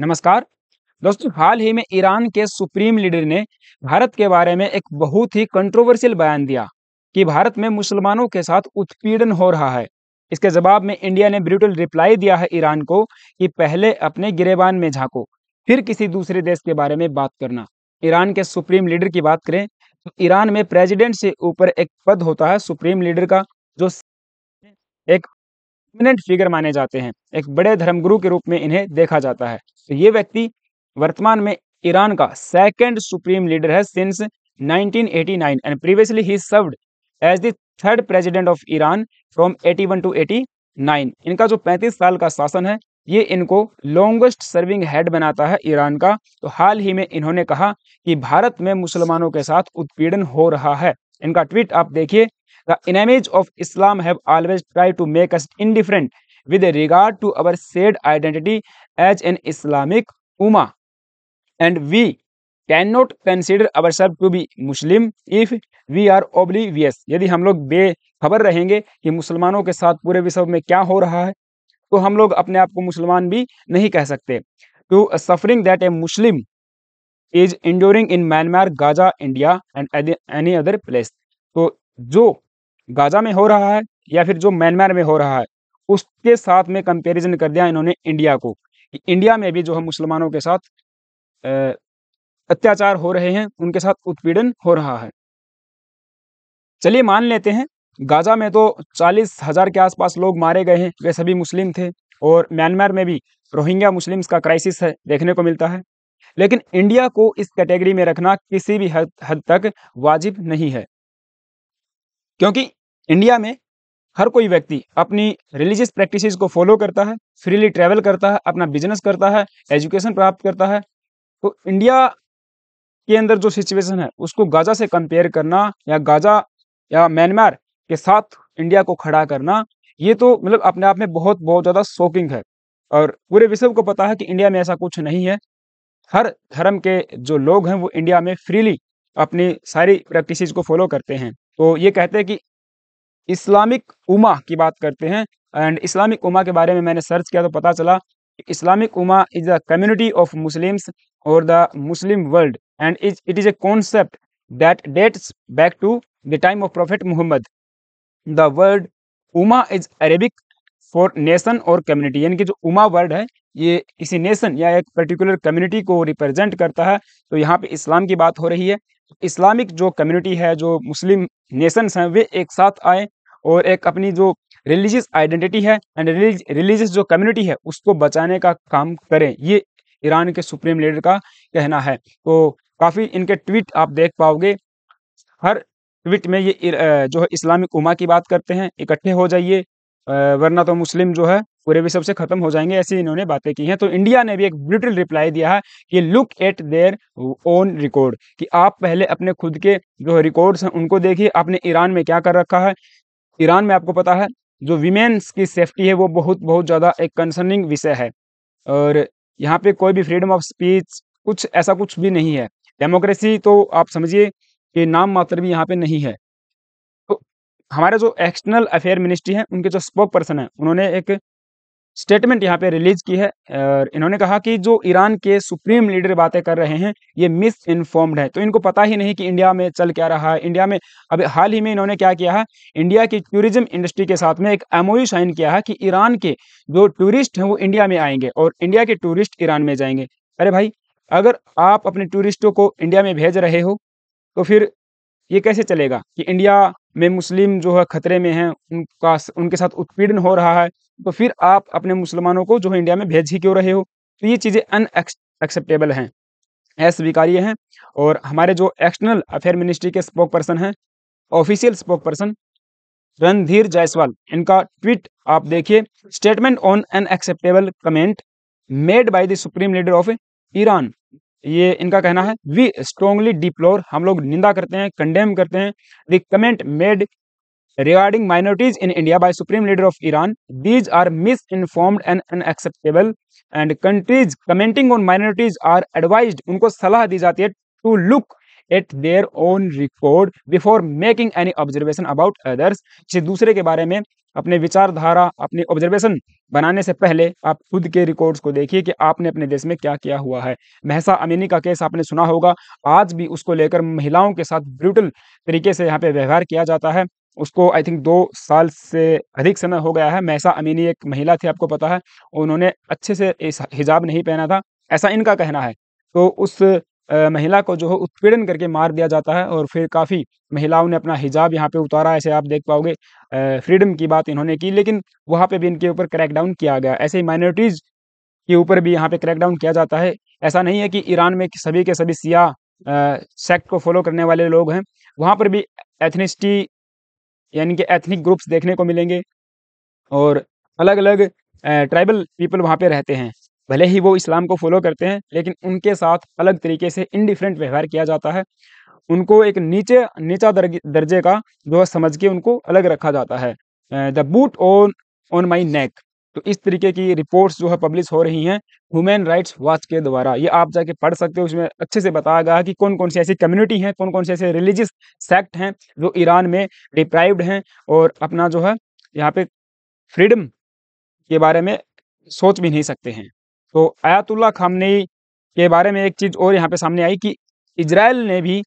नमस्कार दोस्तों हाल ही में ईरान के सुप्रीम लीडर ने भारत के बारे में एक बहुत ही कंट्रोवर्शियल बयान दिया कि भारत में मुसलमानों के साथ उत्पीड़न हो रहा है इसके जवाब में इंडिया ने ब्रिटल रिप्लाई दिया है ईरान को कि पहले अपने गिरेबान में झांको फिर किसी दूसरे देश के बारे में बात करना ईरान के सुप्रीम लीडर की बात करें तो ईरान में प्रेजिडेंट से ऊपर एक पद होता है सुप्रीम लीडर का जो एक प्रमिनेंट फिगर माने जाते हैं एक बड़े धर्मगुरु के रूप में इन्हें देखा जाता है तो ये व्यक्ति वर्तमान में ईरान का सेकेंड सुप्रीम लीडर है सिंस 1989 एंड प्रीवियसली ही served as third president of Iran from 81 to 89 इनका जो 35 साल का शासन है ये इनको लॉन्गेस्ट सर्विंग हेड बनाता है ईरान का तो हाल ही में इन्होंने कहा कि भारत में मुसलमानों के साथ उत्पीड़न हो रहा है इनका ट्वीट आप देखिए the enemies of Islam have always try to make us indifferent with regard to our shared identity as an Islamic Ummah and we cannot consider our self to be Muslim if we are oblivious यदि हम लोग बेखबर रहेंगे कि मुसलमानों के साथ पूरे विश्व में क्या हो रहा है तो हम लोग अपने आप को मुसलमान भी नहीं कह सकते to suffering that a Muslim is enduring in Myanmar Gaza India and any other place तो जो गाजा में हो रहा है या फिर जो म्यांमार में हो रहा है उसके साथ में कंपेरिजन कर दिया इन्होंने इंडिया को कि इंडिया में भी जो है मुसलमानों के साथ अत्याचार हो रहे हैं उनके साथ उत्पीड़न हो रहा है चलिए मान लेते हैं गाजा में तो चालीस हज़ार के आसपास लोग मारे गए हैं वे सभी मुस्लिम थे और म्यांमार में भी रोहिंग्या मुस्लिम्स का क्राइसिस है देखने को मिलता है लेकिन इंडिया को इस कैटेगरी में रखना किसी भी हद, हद तक वाजिब नहीं है क्योंकि इंडिया में हर कोई व्यक्ति अपनी रिलीजियस प्रैक्टिसेस को फॉलो करता है फ्रीली ट्रैवल करता है अपना बिजनेस करता है एजुकेशन प्राप्त करता है तो इंडिया के अंदर जो सिचुएशन है उसको गाजा से कंपेयर करना या गाजा या म्यांमार के साथ इंडिया को खड़ा करना ये तो मतलब अपने आप में बहुत बहुत ज़्यादा शॉकिंग है और पूरे विश्व को पता है कि इंडिया में ऐसा कुछ नहीं है हर धर्म के जो लोग हैं वो इंडिया में फ्रीली अपनी सारी प्रैक्टिस को फॉलो करते हैं तो ये कहते हैं कि इस्लामिक उमा की बात करते हैं एंड इस्लामिक उमा के बारे में मैंने सर्च किया तो पता चला Islamic Ummah is the community of Muslims और the Muslim world and is it is a concept that dates back to the time of prophet Mohammed the word Ummah is Arabic for nation और community यानी कि जो Uma word है ये किसी nation या एक पर्टिकुलर कम्युनिटी को रिप्रेजेंट करता है तो यहाँ पे इस्लाम की बात हो रही है इस्लामिक जो कम्युनिटी है जो मुस्लिम नेशंस हैं वे एक साथ आए और एक अपनी जो रिलीजियस आइडेंटिटी है एंड रिलीजियस जो कम्युनिटी है उसको बचाने का काम करें ये ईरान के सुप्रीम लीडर का कहना है तो काफ़ी इनके ट्वीट आप देख पाओगे हर ट्वीट में ये जो है इस्लामिक उमा की बात करते हैं इकट्ठे हो जाइए वरना तो मुस्लिम जो है पूरे विश्व से खत्म हो जाएंगे ऐसी इन्होंने बातें की हैं तो इंडिया ने भी एक ब्रिटिल रिप्लाई दिया है कि look at their own record कि आप पहले अपने खुद के जो रिकॉर्ड्स हैं उनको देखिए आपने ईरान में क्या कर रखा है ईरान में आपको पता है जो विमेन्स की सेफ्टी है वो बहुत बहुत ज़्यादा एक कंसर्निंग विषय है और यहाँ पे कोई भी फ्रीडम ऑफ स्पीच कुछ ऐसा कुछ भी नहीं है डेमोक्रेसी तो आप समझिए के नाम मात्र भी यहाँ पे नहीं है तो हमारे जो एक्सटर्नल अफेयर मिनिस्ट्री है उनके जो स्पोक पर्सन है उन्होंने एक स्टेटमेंट यहाँ पे रिलीज की है और इन्होंने कहा कि जो ईरान के सुप्रीम लीडर बातें कर रहे हैं ये मिस इन्फॉर्म्ड है तो इनको पता ही नहीं कि इंडिया में चल क्या रहा है इंडिया में अभी हाल ही में इन्होंने क्या किया है इंडिया की टूरिज्म इंडस्ट्री के साथ में एक एमओयू साइन किया है कि ईरान के जो टूरिस्ट हैं वो इंडिया में आएंगे और इंडिया के टूरिस्ट ईरान में जाएंगे अरे भाई अगर आप अपने टूरिस्टों को इंडिया में भेज रहे हो तो फिर ये कैसे चलेगा कि इंडिया में मुस्लिम जो है खतरे में हैं उनका उनके साथ उत्पीड़न हो रहा है तो फिर आप अपने मुसलमानों को जो है इंडिया में भेज ही क्यों रहे हो तो ये चीज़ें अन एक्सेप्टेबल हैं अस्वीकार्य हैं और हमारे जो एक्सटर्नल अफेयर मिनिस्ट्री के स्पोक पर्सन हैं official spokesperson Randhir Jaiswal इनका ट्वीट आप देखिए statement on unacceptable comment made by the supreme leader of Iran ये इनका कहना है वी स्ट्रॉन्गली डिप्लोर हम लोग निंदा करते हैं कंडेम करते हैं the comment made regarding minorities in India by supreme leader of Iran these are misinformed and unacceptable and countries commenting on minorities are advised उनको सलाह दी जाती है to look at their own record before making any observation about others दूसरे के बारे में अपने विचारधारा अपनी ऑब्जर्वेशन बनाने से पहले आप खुद के रिकॉर्ड्स को देखिए कि आपने अपने देश में क्या किया हुआ है महसा अमीनी का केस आपने सुना होगा आज भी उसको लेकर महिलाओं के साथ ब्रूटल तरीके से यहाँ पे व्यवहार किया जाता है उसको आई थिंक दो साल से अधिक समय हो गया है महसा अमीनी एक महिला थी आपको पता है उन्होंने अच्छे से हिजाब नहीं पहना था ऐसा इनका कहना है तो उस महिला को जो है उत्पीड़न करके मार दिया जाता है और फिर काफ़ी महिलाओं ने अपना हिजाब यहाँ पे उतारा ऐसे आप देख पाओगे फ्रीडम की बात इन्होंने की लेकिन वहाँ पे भी इनके ऊपर क्रैकडाउन किया गया ऐसे माइनॉरिटीज़ के ऊपर भी यहाँ पे क्रैकडाउन किया जाता है ऐसा नहीं है कि ईरान में सभी के सभी सिया सेक्ट को फॉलो करने वाले लोग हैं वहाँ पर भी एथनिस्टी यानी कि एथनिक ग्रुप्स देखने को मिलेंगे और अलग अलग ट्राइबल पीपल वहाँ पर रहते हैं भले ही वो इस्लाम को फॉलो करते हैं लेकिन उनके साथ अलग तरीके से इनडिफरेंट व्यवहार किया जाता है उनको एक नीचे नीचा दर्जे का जो है समझ के उनको अलग रखा जाता है the boot on on my neck तो इस तरीके की रिपोर्ट्स जो है पब्लिश हो रही हैं ह्यूमन राइट्स वॉच के द्वारा ये आप जाके पढ़ सकते हो उसमें अच्छे से बताया गया कि कौन कौन सी ऐसी कम्युनिटी हैं कौन कौन से ऐसे रिलीजियस सेक्ट हैं जो ईरान में डिप्राइव्ड हैं और अपना जो है यहाँ पे फ्रीडम के बारे में सोच भी नहीं सकते हैं तो आयातुल्ला खामनेई के बारे में एक चीज़ और यहाँ पे सामने आई कि इसराइल ने भी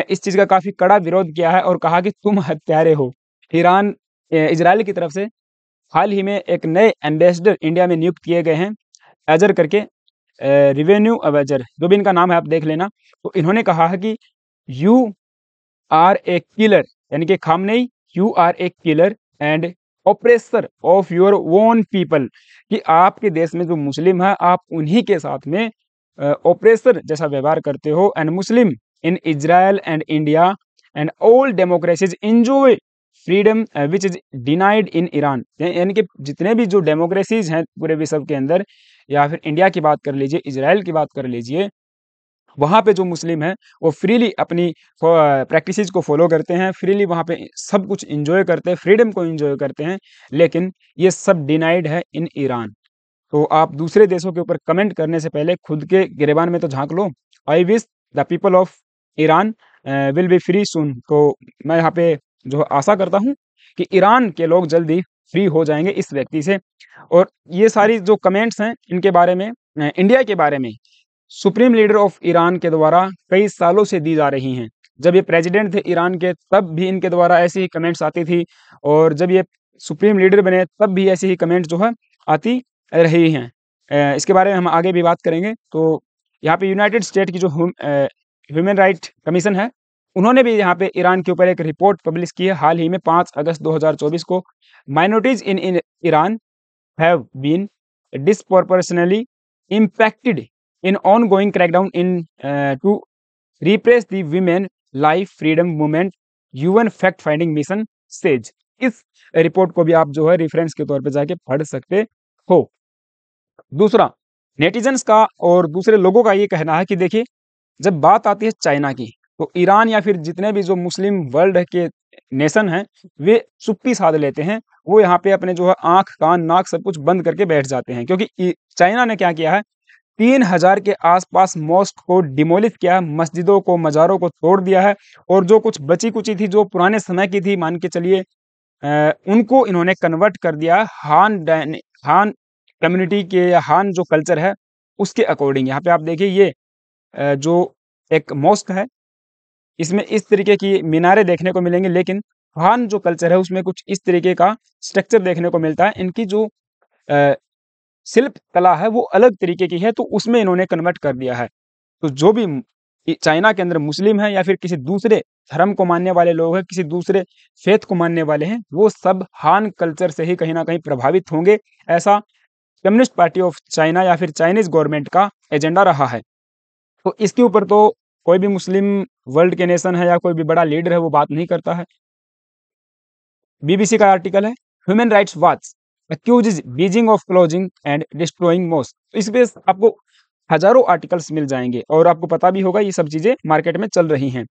इस चीज़ का काफ़ी कड़ा विरोध किया है और कहा कि तुम हत्यारे हो ईरान इसराइल की तरफ से हाल ही में एक नए एम्बेसडर इंडिया में नियुक्त किए गए हैं एजर करके रिवेन्यू अवेजर जो भी इनका नाम है आप देख लेना तो इन्होंने कहा है कि यू आर ए किलर यानी कि Khamenei you are a killer and oppressor of your own people कि आपके देश में जो मुस्लिम है आप उन्हीं के साथ में ऑपरेसर जैसा व्यवहार करते हो and Muslim in Israel and India and all democracies enjoy freedom which is denied in Iran यानी कि जितने भी जो डेमोक्रेसीज हैं पूरे विश्व के अंदर या फिर इंडिया की बात कर लीजिए इसराइल की बात कर लीजिए वहाँ पे जो मुस्लिम हैं वो फ्रीली अपनी प्रैक्टिसेस को फॉलो करते हैं फ्रीली वहाँ पे सब कुछ इन्जॉय करते हैं फ्रीडम को इन्जॉय करते हैं लेकिन ये सब डिनाइड है इन ईरान तो आप दूसरे देशों के ऊपर कमेंट करने से पहले खुद के गिरबान में तो झांक लो I wish the people of Iran will be free सुन तो मैं यहाँ पे जो आशा करता हूँ कि ईरान के लोग जल्दी फ्री हो जाएंगे इस व्यक्ति से और ये सारी जो कमेंट्स हैं इनके बारे में इंडिया के बारे में सुप्रीम लीडर ऑफ ईरान के द्वारा कई सालों से दी जा रही हैं जब ये प्रेसिडेंट थे ईरान के तब भी इनके द्वारा ऐसी ही कमेंट्स आती थी और जब ये सुप्रीम लीडर बने तब भी ऐसी ही कमेंट्स जो है आती रही हैं इसके बारे में हम आगे भी बात करेंगे तो यहाँ पे यूनाइटेड स्टेट की जो ह्यूमन राइट कमीशन है उन्होंने भी यहाँ पे ईरान के ऊपर एक रिपोर्ट पब्लिश की है हाल ही में पाँच अगस्त दो को minorities in Iran have been disproportionately impacted in ongoing crackdown in to repress the life freedom movement UN fact finding mission says इस रिपोर्ट को भी आप जो है रेफरेंस के तौर पे जाके पढ़ सकते हो दूसरा नेटिजन्स का और दूसरे लोगों का ये कहना है कि देखिए जब बात आती है चाइना की तो ईरान या फिर जितने भी जो मुस्लिम वर्ल्ड के नेशन हैं वे चुप्पी साध लेते हैं वो यहाँ पे अपने जो है आंख कान नाक सब कुछ बंद करके बैठ जाते हैं क्योंकि चाइना ने क्या किया है तीन हजार के आसपास मॉस्क को डिमोलिश किया है मस्जिदों को मज़ारों को तोड़ दिया है और जो कुछ बची कुची थी जो पुराने समय की थी मान के चलिए उनको इन्होंने कन्वर्ट कर दिया हान हान कम्युनिटी के या हान जो कल्चर है उसके अकॉर्डिंग यहाँ पे आप देखिए ये जो एक मॉस्क है इसमें इस तरीके की मीनारें देखने को मिलेंगे लेकिन हान जो कल्चर है उसमें कुछ इस तरीके का स्ट्रक्चर देखने को मिलता है इनकी जो शिल्प कला है वो अलग तरीके की है तो उसमें इन्होंने कन्वर्ट कर दिया है तो जो भी चाइना के अंदर मुस्लिम है या फिर किसी दूसरे धर्म को मानने वाले लोग हैं किसी दूसरे फेथ को मानने वाले हैं वो सब हान कल्चर से ही कहीं ना कहीं प्रभावित होंगे ऐसा कम्युनिस्ट पार्टी ऑफ चाइना या फिर चाइनीज गवर्नमेंट का एजेंडा रहा है तो इसके ऊपर तो कोई भी मुस्लिम वर्ल्ड के नेशन है या कोई भी बड़ा लीडर है वो बात नहीं करता है बीबीसी का आर्टिकल है human rights watch accuses Beijing of closing and destroying most तो इस बेस आपको हजारों आर्टिकल्स मिल जाएंगे और आपको पता भी होगा ये सब चीज़ें मार्केट में चल रही हैं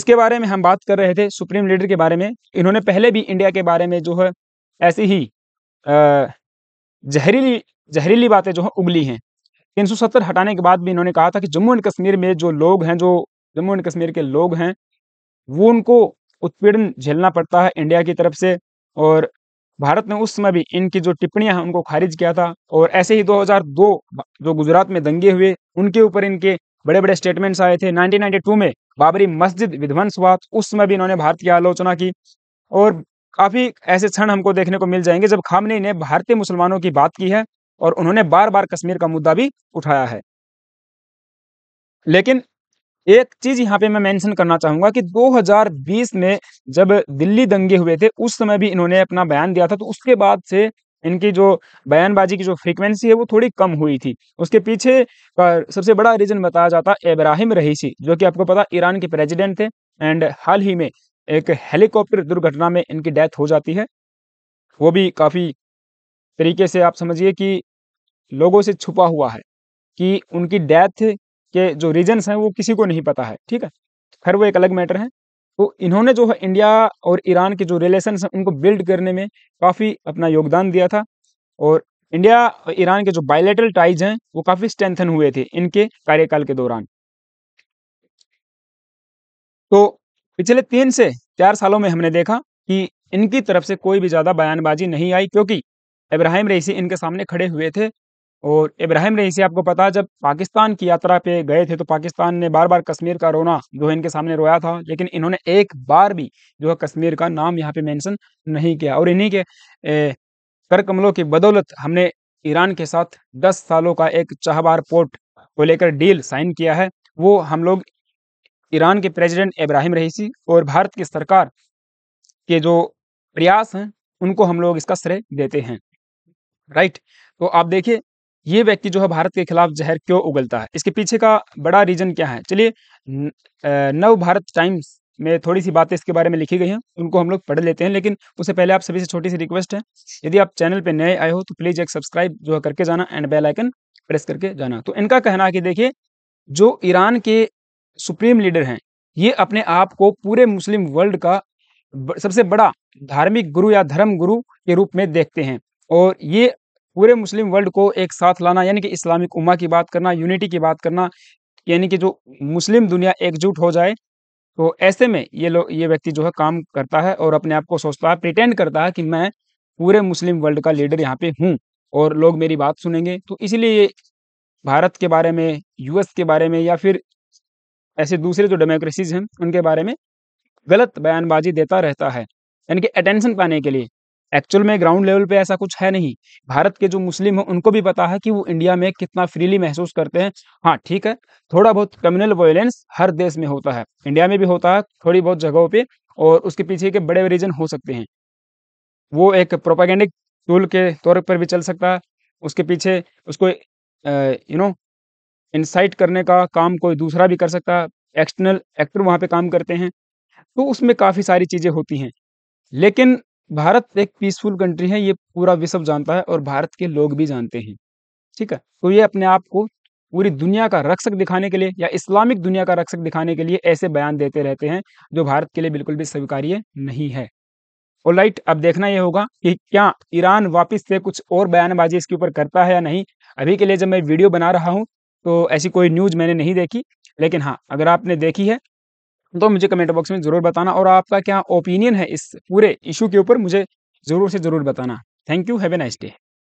इसके बारे में हम बात कर रहे थे सुप्रीम लीडर के बारे में इन्होंने पहले भी इंडिया के बारे में जो है ऐसी ही जहरीली जहरीली बातें जो है उगली हैं तीन हटाने के बाद भी इन्होंने कहा था कि जम्मू एंड कश्मीर में जो लोग हैं जो जम्मू एंड कश्मीर के लोग हैं वो उनको उत्पीड़न झेलना पड़ता है इंडिया की तरफ से और भारत ने उस समय भी इनकी जो टिप्पणियां हैं उनको खारिज किया था और ऐसे ही 2002 जो गुजरात में दंगे हुए उनके ऊपर इनके बड़े बड़े स्टेटमेंट्स आए थे 1992 में बाबरी मस्जिद विध्वंस हुआ उस समय भी इन्होंने भारत की आलोचना की और काफी ऐसे क्षण हमको देखने को मिल जाएंगे जब खामने ने भारतीय मुसलमानों की बात की है और उन्होंने बार बार कश्मीर का मुद्दा भी उठाया है लेकिन एक चीज यहाँ पे मैं मेंशन करना चाहूंगा कि 2020 में जब दिल्ली दंगे हुए थे उस समय भी इन्होंने अपना बयान दिया था तो उसके बाद से इनकी जो बयानबाजी की जो फ्रीक्वेंसी है वो थोड़ी कम हुई थी उसके पीछे का सबसे बड़ा रीजन बताया जाता इब्राहिम रहीसी जो कि आपको पता ईरान के प्रेजिडेंट थे एंड हाल ही में एक हेलीकॉप्टर दुर्घटना में इनकी डेथ हो जाती है वो भी काफ़ी तरीके से आप समझिए कि लोगों से छुपा हुआ है कि उनकी डेथ के जो रीजन्स हैं वो किसी को नहीं पता है ठीक है खैर वो एक अलग मैटर है तो इन्होंने जो है इंडिया और ईरान के जो रिलेशन हैं उनको बिल्ड करने में काफ़ी अपना योगदान दिया था और इंडिया और ईरान के जो बायोलेटरल टाइज हैं वो काफ़ी स्ट्रेंथन हुए थे इनके कार्यकाल के दौरान तो पिछले तीन से चार सालों में हमने देखा कि इनकी तरफ से कोई भी ज़्यादा बयानबाजी नहीं आई क्योंकि इब्राहिम रईसी इनके सामने खड़े हुए थे और इब्राहिम रईसी आपको पता है जब पाकिस्तान की यात्रा पे गए थे तो पाकिस्तान ने बार बार कश्मीर का रोना जो है इनके सामने रोया था लेकिन इन्होंने एक बार भी जो है कश्मीर का नाम यहाँ पे मेंशन नहीं किया और इन्हीं के कर कमलों की बदौलत हमने ईरान के साथ 10 सालों का एक चाहबार पोर्ट को लेकर डील साइन किया है वो हम लोग ईरान के प्रेजिडेंट इब्राहिम रईसी और भारत की सरकार के जो प्रयास हैं उनको हम लोग इसका श्रेय देते हैं राइट तो आप देखिए ये व्यक्ति जो है भारत के खिलाफ जहर क्यों उगलता है इसके पीछे का बड़ा रीजन क्या है चलिए नव भारत टाइम्स में थोड़ी सी बातें इसके बारे में लिखी गई हैं उनको हम लोग पढ़ लेते हैं लेकिन उससे पहले आप सभी से छोटी सी रिक्वेस्ट है यदि आप चैनल पर नए आए हो तो प्लीज़ एक सब्सक्राइब जो है करके जाना एंड बेल आइकन प्रेस करके जाना तो इनका कहना है कि देखिए जो ईरान के सुप्रीम लीडर हैं ये अपने आप को पूरे मुस्लिम वर्ल्ड का सबसे बड़ा धार्मिक गुरु या धर्म गुरु के रूप में देखते हैं और ये पूरे मुस्लिम वर्ल्ड को एक साथ लाना यानी कि इस्लामिक उमा की बात करना यूनिटी की बात करना यानी कि जो मुस्लिम दुनिया एकजुट हो जाए तो ऐसे में ये लोग ये व्यक्ति जो है काम करता है और अपने आप को सोचता है प्रिटेंड करता है कि मैं पूरे मुस्लिम वर्ल्ड का लीडर यहाँ पे हूँ और लोग मेरी बात सुनेंगे तो इसीलिए भारत के बारे में यूएस के बारे में या फिर ऐसे दूसरे जो डेमोक्रेसीज हैं उनके बारे में गलत बयानबाजी देता रहता है यानी कि अटेंशन पाने के लिए एक्चुअल में ग्राउंड लेवल पे ऐसा कुछ है नहीं भारत के जो मुस्लिम हैं उनको भी पता है कि वो इंडिया में कितना फ्रीली महसूस करते हैं हाँ ठीक है थोड़ा बहुत कम्युनल वायलेंस हर देश में होता है इंडिया में भी होता है थोड़ी बहुत जगहों पर और उसके पीछे के बड़े रीजन हो सकते हैं वो एक प्रोपागेंडिक टूल के तौर पर भी चल सकता है उसके पीछे उसको यू नो इंसाइट करने का काम कोई दूसरा भी कर सकता है एक्सटर्नल एक्टर वहाँ पर काम करते हैं तो उसमें काफ़ी सारी चीज़ें होती हैं लेकिन भारत एक पीसफुल कंट्री है ये पूरा विश्व जानता है और भारत के लोग भी जानते हैं ठीक है तो ये अपने आप को पूरी दुनिया का रक्षक दिखाने के लिए या इस्लामिक दुनिया का रक्षक दिखाने के लिए ऐसे बयान देते रहते हैं जो भारत के लिए बिल्कुल भी स्वीकार्य नहीं है और लाइट अब देखना यह होगा कि क्या ईरान वापस से कुछ और बयानबाजी इसके ऊपर करता है या नहीं अभी के लिए जब मैं वीडियो बना रहा हूँ तो ऐसी कोई न्यूज़ मैंने नहीं देखी लेकिन हाँ अगर आपने देखी है तो मुझे कमेंट बॉक्स में ज़रूर बताना और आपका क्या ओपिनियन है इस पूरे इशू के ऊपर मुझे ज़रूर से ज़रूर बताना thank you have a nice day